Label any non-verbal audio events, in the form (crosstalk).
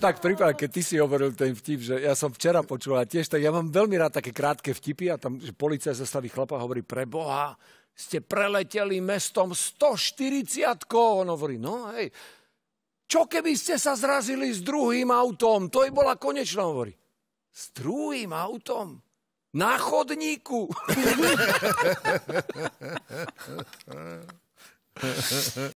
tak prípad, keď ty si hovoril ten vtip, že ja som včera počul a tiež, tak ja mám veľmi rád také krátke vtipy a tam, že policia zastaví chlapa a hovorí, pre Boha, ste preleteli mestom 140 On hovorí, no hej, čo keby ste sa zrazili s druhým autom? To je bola konečná, hovorí. S druhým autom? Na chodníku. (laughs)